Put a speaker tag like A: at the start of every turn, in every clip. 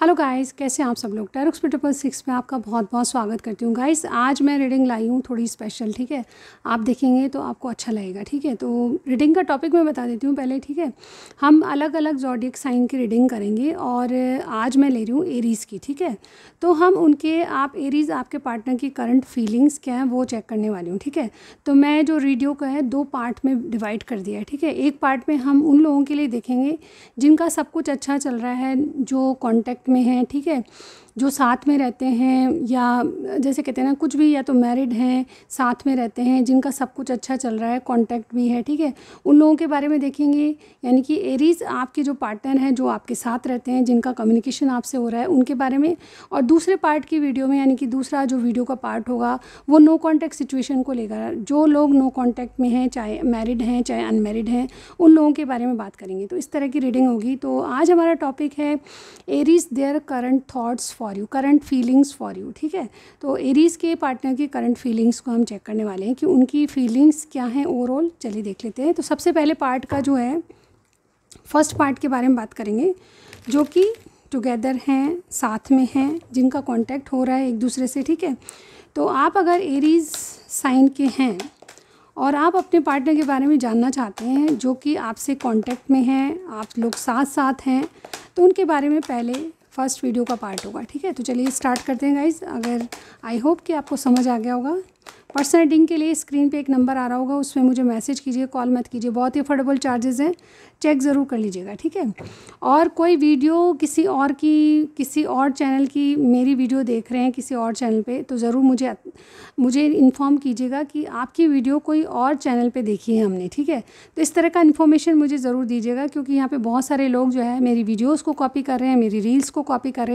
A: Hello guys कैसे आप सब लोग टैरोक्स ट्रिपल सिक्स में आपका बहुत बहुत स्वागत करती हूँ गाइस आज मैं रीडिंग लाई हूँ थोड़ी स्पेशल ठीक है आप देखेंगे तो आपको अच्छा लगेगा ठीक है तो रीडिंग का टॉपिक मैं बता देती हूँ पहले ठीक है हम अलग अलग जॉडिक साइन की रीडिंग करेंगे और आज मैं ले रही हूँ एरीज़ की ठीक है तो हम उनके आप एरीज़ आपके पार्टनर की करंट फीलिंग्स क्या हैं वो चेक करने वाली हूँ ठीक है तो मैं जो रीडियो का है दो पार्ट में डिवाइड कर दिया है ठीक है एक पार्ट में हम उन लोगों के लिए देखेंगे जिनका सब कुछ अच्छा चल रहा है जो कॉन्टैक्ट में है ठीक है जो साथ में रहते हैं या जैसे कहते हैं ना कुछ भी या तो मैरिड हैं साथ में रहते हैं जिनका सब कुछ अच्छा चल रहा है कांटेक्ट भी है ठीक है उन लोगों के बारे में देखेंगे यानी कि एरीज आपके जो पार्टनर हैं जो आपके साथ रहते हैं जिनका कम्युनिकेशन आपसे हो रहा है उनके बारे में और दूसरे पार्ट की वीडियो में यानी कि दूसरा जो वीडियो का पार्ट होगा वो नो कॉन्टैक्ट सिचुएशन को लेकर जो लोग नो कॉन्टैक्ट में हैं चाहे मैरिड हैं चाहे अनमेरिड हैं उन लोगों के बारे में बात करेंगे तो इस तरह की रीडिंग होगी तो आज हमारा टॉपिक है Aries their current thoughts for for you current feelings for you ठीक है तो एरीज़ के पार्टनर की करंट फीलिंग्स को हम चेक करने वाले हैं कि उनकी फीलिंग्स क्या हैं ओवरऑल चलिए देख लेते हैं तो सबसे पहले पार्ट का जो है फर्स्ट पार्ट के बारे में बात करेंगे जो कि टुगेदर हैं साथ में हैं जिनका कॉन्टैक्ट हो रहा है एक दूसरे से ठीक है तो आप अगर एरीज़ साइन के हैं और आप अपने पार्टनर के बारे में जानना चाहते हैं जो कि आपसे कांटेक्ट में हैं आप लोग साथ साथ हैं तो उनके बारे में पहले फर्स्ट वीडियो का पार्ट होगा ठीक है तो चलिए स्टार्ट करते हैं गाइज अगर आई होप कि आपको समझ आ गया होगा पर्सनल डिंग के लिए स्क्रीन पे एक नंबर आ रहा होगा उसमें मुझे मैसेज कीजिए कॉल मत कीजिए बहुत ही अफोर्डेबल चार्जेज़ हैं चेक ज़रूर कर लीजिएगा ठीक है और कोई वीडियो किसी और की किसी और चैनल की मेरी वीडियो देख रहे हैं किसी और चैनल पे तो ज़रूर मुझे मुझे इन्फॉर्म कीजिएगा कि आपकी वीडियो कोई और चैनल पे देखी है हमने ठीक है तो इस तरह का इन्फॉर्मेशन मुझे ज़रूर दीजिएगा क्योंकि यहाँ पे बहुत सारे लोग जो है मेरी वीडियोज़ को कॉपी कर रहे हैं मेरी रील्स को कॉपी कर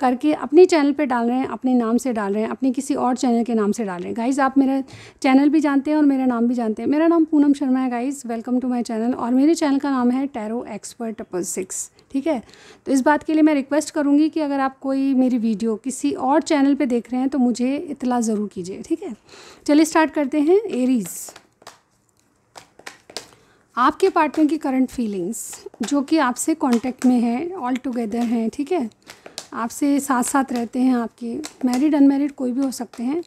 A: करके अपने चैनल पर डाल रहे हैं अपने नाम से डाल रहे हैं अपने किसी और चैनल के नाम से डाल रहे हैं गाइज आप आप मेरा चैनल भी जानते हैं और मेरा नाम भी जानते हैं मेरा नाम पूनम शर्मा है guys welcome to my channel और मेरे चैनल का नाम है टैरो एक्सपर्ट टपल सिक्स ठीक है तो इस बात के लिए मैं रिक्वेस्ट करूँगी कि अगर आप कोई मेरी वीडियो किसी और चैनल पर देख रहे हैं तो मुझे इतला ज़रूर कीजिए ठीक है चलिए स्टार्ट करते हैं एरीज़ आपके पार्टनर की करंट फीलिंग्स जो कि आपसे कांटेक्ट में है ऑल टुगेदर हैं ठीक है आपसे साथ साथ रहते हैं आपके मैरिड अनमैरिड कोई भी हो सकते हैं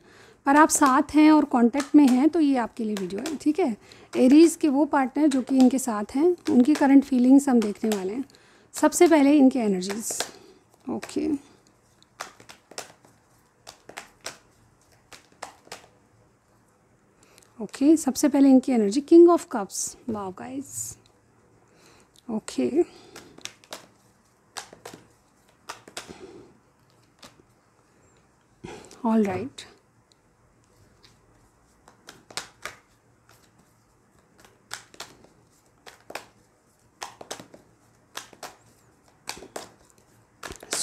A: पर आप साथ हैं और कांटेक्ट में हैं तो ये आपके लिए वीडियो है ठीक है एरीज़ के वो पार्टनर जो कि इनके साथ हैं उनकी करंट फीलिंग्स हम देखने वाले हैं सबसे पहले इनके एनर्जीज़ ओके ओके सबसे पहले इनकी energy king of cups wow guys okay all right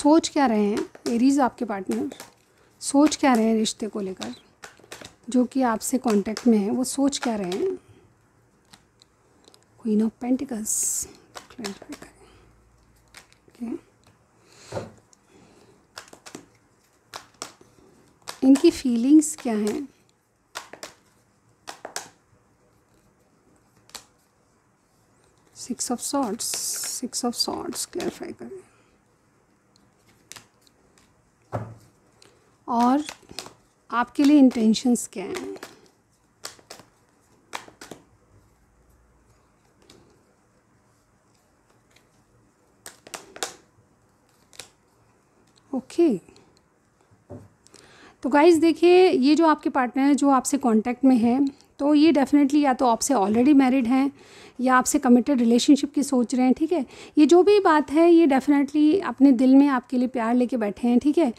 A: सोच क्या रहे हैं एरीज आपके पार्टनर सोच क्या रहे हैं रिश्ते को लेकर जो कि आपसे कांटेक्ट में है वो सोच क्या रहे हैं क्वीन ऑफ पेंटिकल्स इनकी फीलिंग्स क्या हैं six of swords six of swords clarify करें और आपके लिए इंटेंशंस क्या हैं ओके तो गाइज देखिए ये जो आपके पार्टनर है जो आपसे कांटेक्ट में है तो ये डेफिनेटली या तो आपसे ऑलरेडी मैरिड हैं या आपसे कमिटेड रिलेशनशिप की सोच रहे हैं ठीक है ये जो भी बात है ये डेफिनेटली अपने दिल में आपके लिए प्यार लेके बैठे हैं ठीक है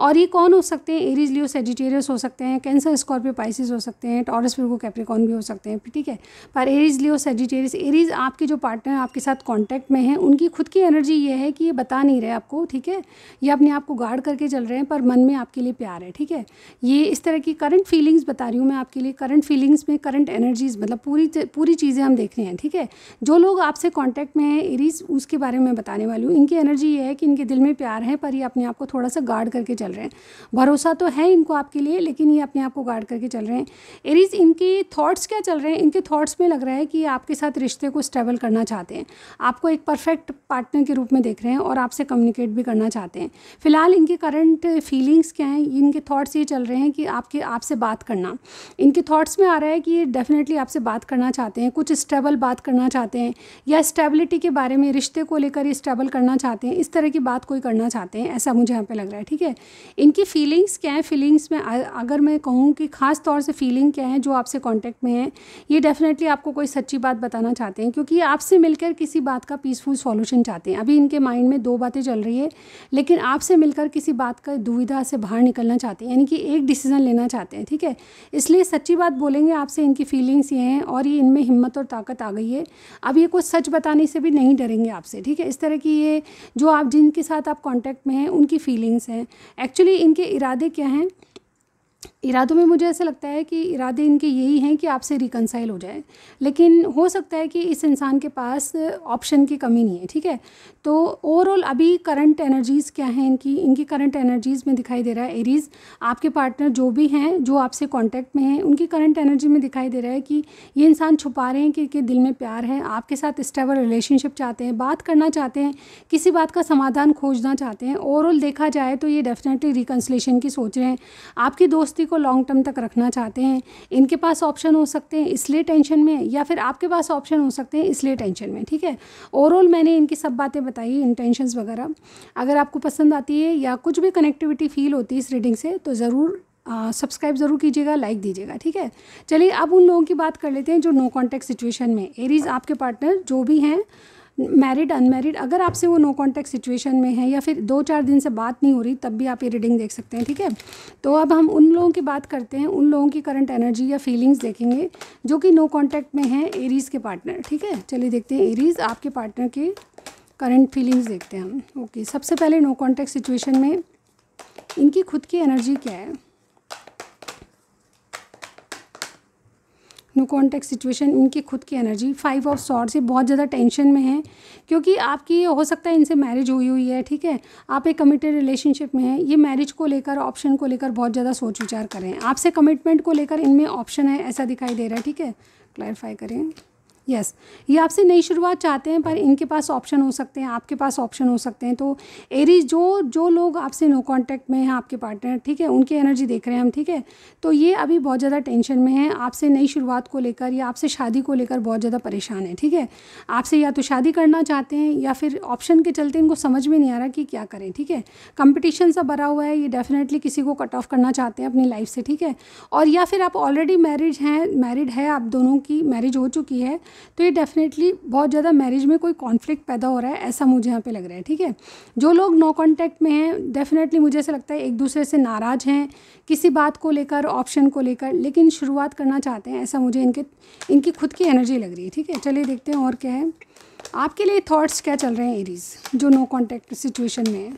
A: और ये कौन हो सकते हैं एरीज लियो सेजिटेरियस हो सकते हैं कैंसर स्कॉर्पियो पाइसिस हो सकते हैं टॉरस फिर कैप्रिकॉन भी हो सकते हैं ठीक है पर एरीज लियो सेजिटेरियस एरीज आपके जो पार्टनर आपके साथ कॉन्टैक्ट में हैं उनकी खुद की एनर्जी ये है कि ये बता नहीं रहे आपको ठीक है ये अपने आप को गार्ड करके चल रहे हैं पर मन में आपके लिए प्यार है ठीक है ये इस तरह की करंट फीलिंग्स बता रही हूँ मैं आपके लिए करंट फीलिंग्स में करंट एनर्जीज मतलब पूरी पूरी चीज़ें हम देख रहे हैं ठीक है जो लोग आपसे कांटेक्ट में हैं एरीज उसके बारे में बताने वाली हूँ इनकी एनर्जी ये है कि इनके दिल में प्यार है पर ये अपने आप को थोड़ा सा गार्ड करके चल रहे हैं भरोसा तो है इनको आपके लिए लेकिन ये अपने आप को गार्ड करके चल रहे हैं एरीज इनके थाट्स क्या चल रहे हैं इनके थाट्स में लग रहा है कि आपके साथ रिश्ते को स्टेबल करना चाहते हैं आपको एक परफेक्ट पार्टनर के रूप में देख रहे हैं और आपसे कम्युनिकेट भी करना चाहते हैं फिलहाल इनके करंट फीलिंग्स क्या हैं इनके थाट्स ये चल रहे हैं कि आपके आपसे बात करना इनके थाट्स में आ रहा है कि ये डेफिनेटली आपसे बात करना चाहते हैं कुछ स्टेबल बात बात करना चाहते हैं या स्टेबिलिटी के बारे में रिश्ते को लेकर स्टेबल करना चाहते हैं इस तरह की बात कोई करना चाहते हैं ऐसा मुझे यहाँ पे लग रहा है ठीक है इनकी फीलिंग्स क्या है फीलिंग्स में अगर मैं कहूँ कि ख़ास तौर से फीलिंग क्या है जो आपसे कॉन्टेक्ट में है ये डेफिनेटली आपको कोई सच्ची बात बताना चाहते हैं क्योंकि आपसे मिलकर किसी बात का पीसफुल सॉल्यूशन चाहते हैं अभी इनके माइंड में दो बातें चल रही है लेकिन आपसे मिलकर किसी बात का दुविधा से बाहर निकलना चाहते हैं यानी कि एक डिसीज़न लेना चाहते हैं ठीक है इसलिए सच्ची बात बोलेंगे आपसे इनकी फीलिंग्स ये हैं और ये इनमें हिम्मत और ताकत आ गई गई है अब ये कुछ सच बताने से भी नहीं डरेंगे आपसे ठीक है इस तरह की ये जो आप जिनके साथ आप कॉन्टैक्ट में हैं उनकी फीलिंग्स हैं एक्चुअली इनके इरादे क्या हैं इरादों में मुझे ऐसा लगता है कि इरादे इनके यही हैं कि आपसे रिकनसाइल हो जाए लेकिन हो सकता है कि इस इंसान के पास ऑप्शन की कमी नहीं है ठीक है तो ओवरऑल अभी करंट एनर्जीज़ क्या हैं इनकी इनकी करंट एनर्जीज़ में दिखाई दे रहा है एरीज़ आपके पार्टनर जो भी हैं जो आपसे कॉन्टैक्ट में हैं उनकी करंट एनर्जी में दिखाई दे रहा है कि ये इंसान छुपा रहे हैं कि, कि दिल में प्यार है आपके साथ स्टेबल रिलेशनशिप चाहते हैं बात करना चाहते हैं किसी बात का समाधान खोजना चाहते हैं ओवरऑल देखा जाए तो ये डेफिनेटली रिकन्सलेशन की सोच रहे हैं आपकी दोस्ती को लॉन्ग टर्म तक रखना चाहते हैं इनके पास ऑप्शन हो सकते हैं इसलिए टेंशन में या फिर आपके पास ऑप्शन हो सकते हैं इसलिए टेंशन में ठीक है ओवरऑल मैंने इनकी सब बातें बताई इंटेंशन वगैरह अगर आपको पसंद आती है या कुछ भी कनेक्टिविटी फील होती है इस रीडिंग से तो ज़रूर सब्सक्राइब ज़रूर कीजिएगा लाइक दीजिएगा ठीक है चलिए अब उन लोगों की बात कर लेते हैं जो नो कॉन्टैक्ट सिचुएशन में एरीज आपके पार्टनर जो भी हैं मैरिड अनमेरिड अगर आपसे वो नो कॉन्टैक्ट सिचुएशन में है या फिर दो चार दिन से बात नहीं हो रही तब भी आप ये रीडिंग देख सकते हैं ठीक है तो अब हम उन लोगों की बात करते हैं उन लोगों की करंट एनर्जी या फीलिंग्स देखेंगे जो कि नो कॉन्टैक्ट में है एरीज़ के पार्टनर ठीक है चलिए देखते हैं एरीज़ आपके पार्टनर की करंट फीलिंग्स देखते हैं हम ओके सबसे पहले नो कॉन्टैक्ट सिचुएशन में इनकी खुद की एनर्जी क्या है नो कॉन्टैक्ट सिचुएशन इनकी खुद की एनर्जी फाइव ऑफ सॉर्ट्स ये बहुत ज़्यादा टेंशन में है क्योंकि आपकी हो सकता है इनसे मैरिज हुई हुई है ठीक है आप एक कमिटेड रिलेशनशिप में हैं ये मैरिज को लेकर ऑप्शन को लेकर बहुत ज़्यादा सोच विचार करें आपसे कमिटमेंट को लेकर इनमें ऑप्शन है ऐसा दिखाई दे रहा है ठीक है क्लैरिफाई करें यस yes. ये आपसे नई शुरुआत चाहते हैं पर इनके पास ऑप्शन हो सकते हैं आपके पास ऑप्शन हो सकते हैं तो एरीज जो जो लोग आपसे नो कांटेक्ट में हैं आपके पार्टनर ठीक है उनकी एनर्जी देख रहे हैं हम ठीक है तो ये अभी बहुत ज़्यादा टेंशन में है आपसे नई शुरुआत को लेकर या आपसे शादी को लेकर बहुत ज़्यादा परेशान है ठीक है आपसे या तो शादी करना चाहते हैं या फिर ऑप्शन के चलते इनको समझ में नहीं आ रहा कि क्या करें ठीक है कंपिटिशन सा भरा हुआ है ये डेफिनेटली किसी को कट ऑफ करना चाहते हैं अपनी लाइफ से ठीक है और या फिर आप ऑलरेडी मैरिज हैं मैरिड है आप दोनों की मैरिज हो चुकी है तो ये डेफिनेटली बहुत ज़्यादा मैरिज में कोई कॉन्फ्लिक्ट पैदा हो रहा है ऐसा मुझे यहाँ पे लग रहा है ठीक है जो लोग नो कॉन्टैक्ट में हैं डेफिनेटली मुझे ऐसा लगता है एक दूसरे से नाराज़ हैं किसी बात को लेकर ऑप्शन को लेकर लेकिन शुरुआत करना चाहते हैं ऐसा मुझे इनके इनकी खुद की एनर्जी लग रही है ठीक है चलिए देखते हैं और क्या है आपके लिए थाट्स क्या चल रहे हैं एरीज जो नो कॉन्टैक्ट सिचुएशन में है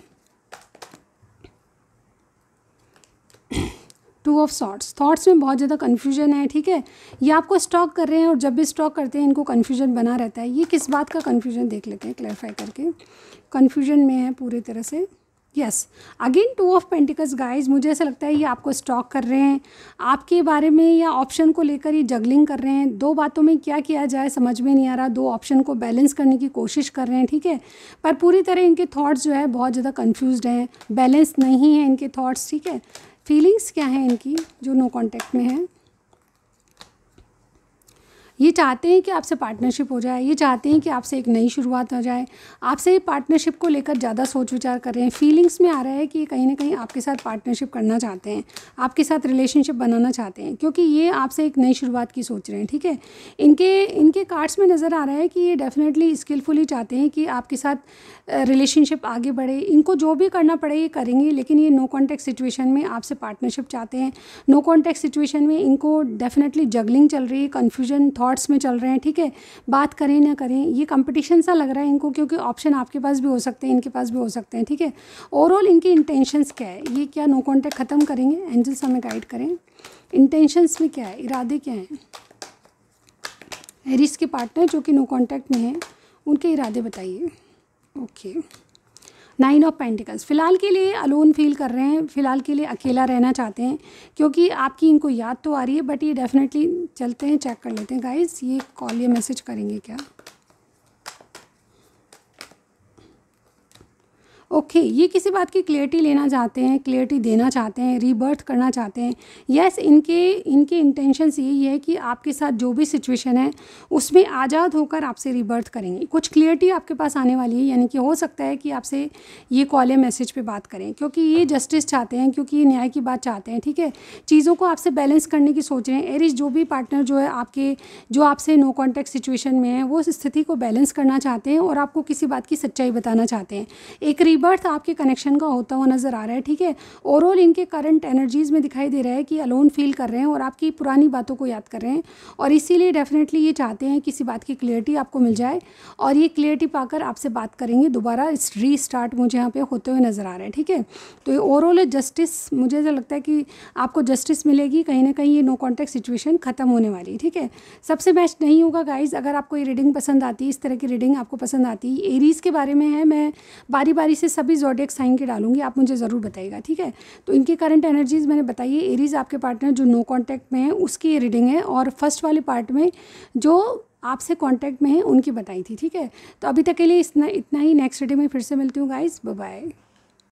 A: टू ऑफ शॉर्ट्स थॉट्स में बहुत ज़्यादा कन्फ्यूजन है ठीक है ये आपको स्टॉक कर रहे हैं और जब भी स्टॉक करते हैं इनको कन्फ्यूजन बना रहता है ये किस बात का कन्फ्यूजन देख लेते हैं क्लैरिफाई करके कन्फ्यूजन में है पूरी तरह से yes again two of pentacles guys मुझे ऐसा लगता है ये आपको स्टॉक कर रहे हैं आपके बारे में या ऑप्शन को लेकर ये जगलिंग कर रहे हैं दो बातों में क्या किया जाए समझ में नहीं आ रहा दो ऑप्शन को बैलेंस करने की कोशिश कर रहे हैं ठीक है पर पूरी तरह इनके थॉट्स जो है बहुत ज़्यादा कन्फ्यूज हैं बैलेंस नहीं है इनके थाट्स ठीक है फीलिंग्स क्या हैं इनकी जो नो कॉन्टैक्ट में हैं ये चाहते हैं कि आपसे पार्टनरशिप हो जाए ये चाहते हैं कि आपसे एक नई शुरुआत हो जाए आपसे पार्टनरशिप को लेकर ज़्यादा सोच विचार कर रहे हैं फीलिंग्स में आ रहा है कि ये कहीं ना कहीं आपके साथ पार्टनरशिप करना चाहते हैं आपके साथ रिलेशनशिप बनाना चाहते हैं क्योंकि ये आपसे एक नई शुरुआत की सोच रहे हैं ठीक है इनके इनके कार्ड्स में नज़र आ रहा है कि ये डेफिनेटली स्किलफुली चाहते हैं कि आपके साथ रिलेशनशिप आगे बढ़े इनको जो भी करना पड़े ये करेंगे लेकिन ये नो कॉन्टैक्ट सिचुएशन में आपसे पार्टनरशिप चाहते हैं नो कॉन्टैक्ट सिचुएशन में इनको डेफिनेटली जगलिंग चल रही है कन्फ्यूजन थॉट्स में चल रहे हैं ठीक है बात करें ना करें ये कंपटीशन सा लग रहा है इनको क्योंकि ऑप्शन आपके पास भी हो सकते हैं इनके पास भी हो सकते हैं ठीक है ओवरऑल इनके इंटेंशंस क्या है ये क्या नो कॉन्टैक्ट ख़त्म करेंगे एंजल्स हमें गाइड करें इंटेंशंस में क्या है इरादे क्या हैं एरिस के पार्टनर जो कि नो कॉन्टैक्ट में हैं उनके इरादे बताइए okay okay. Nine of pentacles फ़िलहाल के लिए अलोन फील कर रहे हैं फ़िलहाल के लिए अकेला रहना चाहते हैं क्योंकि आपकी इनको याद तो आ रही है बट ये डेफिनेटली चलते हैं चेक कर लेते हैं गाइज ये कॉल या मैसेज करेंगे क्या ओके okay, ये किसी बात की क्लियरिटी लेना चाहते हैं क्लियरिटी देना चाहते हैं रीबर्थ करना चाहते हैं यस yes, इनके इनके इंटेंशंस यही है कि आपके साथ जो भी सिचुएशन है उसमें आज़ाद होकर आपसे रीबर्थ करेंगे कुछ क्लियरिटी आपके पास आने वाली है यानी कि हो सकता है कि आपसे ये कॉल या मैसेज पे बात करें क्योंकि ये जस्टिस चाहते हैं क्योंकि ये न्याय की बात चाहते हैं ठीक है चीज़ों को आपसे बैलेंस करने की सोच रहे हैं एरिज जो भी पार्टनर जो है आपके जो आपसे नो कॉन्टैक्ट सिचुएशन में है वो स्थिति को बैलेंस करना चाहते हैं और आपको किसी बात की सच्चाई बताना चाहते हैं एक रीब रिबर्थ तो आपके कनेक्शन का होता हुआ नज़र आ रहा है ठीक है ओवरऑल इनके करंट एनर्जीज़ में दिखाई दे रहा है कि अलोन फील कर रहे हैं और आपकी पुरानी बातों को याद कर रहे हैं और इसीलिए डेफिनेटली ये चाहते हैं किसी बात की क्लियरिटी आपको मिल जाए और ये क्लियरिटी पाकर आपसे बात करेंगे दोबारा री स्टार्ट मुझे यहाँ पे होते हुए नज़र आ रहा है ठीक है तो ये ओवरऑल जस्टिस मुझे ऐसा लगता है कि आपको जस्टिस मिलेगी कहीं ना कहीं ये नो कॉन्टैक्ट सिचुएशन ख़त्म होने वाली ठीक है सबसे बेस्ट नहीं होगा गाइज अगर आपको ये रीडिंग पसंद आती है इस तरह की रीडिंग आपको पसंद आती है एरीज़ के बारे में है मैं बारी बारी से सभी जोडियक साइन के डालूंगी आप मुझे ज़रूर बताइएगा ठीक है तो इनकी करंट एनर्जीज मैंने बताई है एरीज आपके पार्टनर जो नो कॉन्टैक्ट में है उसकी रीडिंग है और फर्स्ट वाले पार्ट में जो आपसे कांटेक्ट में है उनकी बताई थी ठीक है तो अभी तक के लिए इतना इतना ही नेक्स्ट डे में फिर से मिलती हूँ गाइज बाय